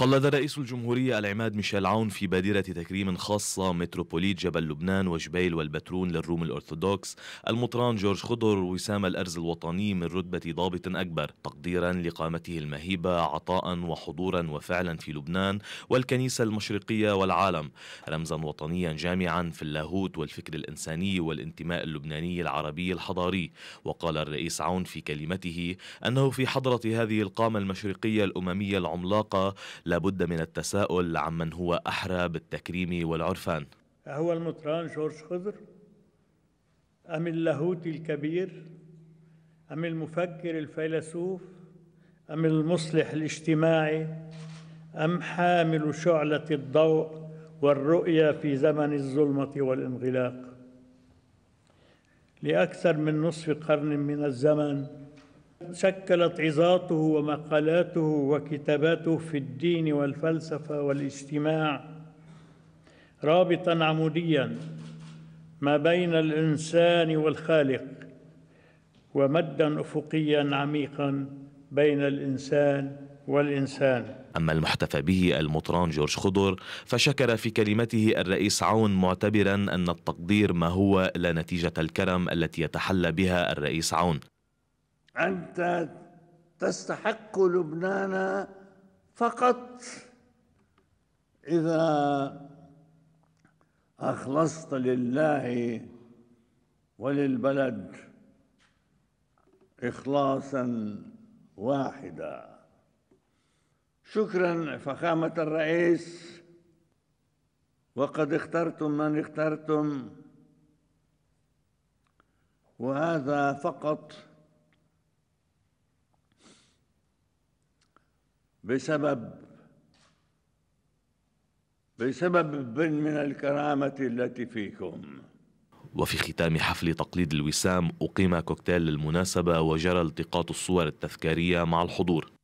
قلد رئيس الجمهورية العماد ميشيل عون في بادرة تكريم خاصة متروبوليت جبل لبنان وجبيل والبترون للروم الأرثوذكس المطران جورج خضر وسام الأرز الوطني من رتبة ضابط أكبر تقديرا لقامته المهيبة عطاء وحضورا وفعلا في لبنان والكنيسة المشرقية والعالم رمزا وطنيا جامعا في اللاهوت والفكر الإنساني والانتماء اللبناني العربي الحضاري وقال الرئيس عون في كلمته أنه في حضرة هذه القامة المشرقية الأممية العملاقة لابد من التساؤل عمن هو أحرى بالتكريم والعرفان أهو المطران جورج خضر أم اللاهوت الكبير أم المفكر الفيلسوف أم المصلح الاجتماعي أم حامل شعلة الضوء والرؤية في زمن الظلمة والانغلاق لأكثر من نصف قرن من الزمن شكلت عظاته ومقالاته وكتاباته في الدين والفلسفه والاجتماع رابطا عموديا ما بين الانسان والخالق ومدا افقيا عميقا بين الانسان والانسان أما المحتفى به المطران جورج خضر فشكر في كلمته الرئيس عون معتبرا أن التقدير ما هو لا نتيجة الكرم التي يتحلى بها الرئيس عون أنت تستحق لبنان فقط إذا أخلصت لله وللبلد إخلاصا واحدا شكرا فخامة الرئيس وقد اخترتم من اخترتم وهذا فقط بسبب بسبب من الكرامة التي فيكم وفي ختام حفل تقليد الوسام أقيم كوكتيل للمناسبة وجرى التقاط الصور التذكارية مع الحضور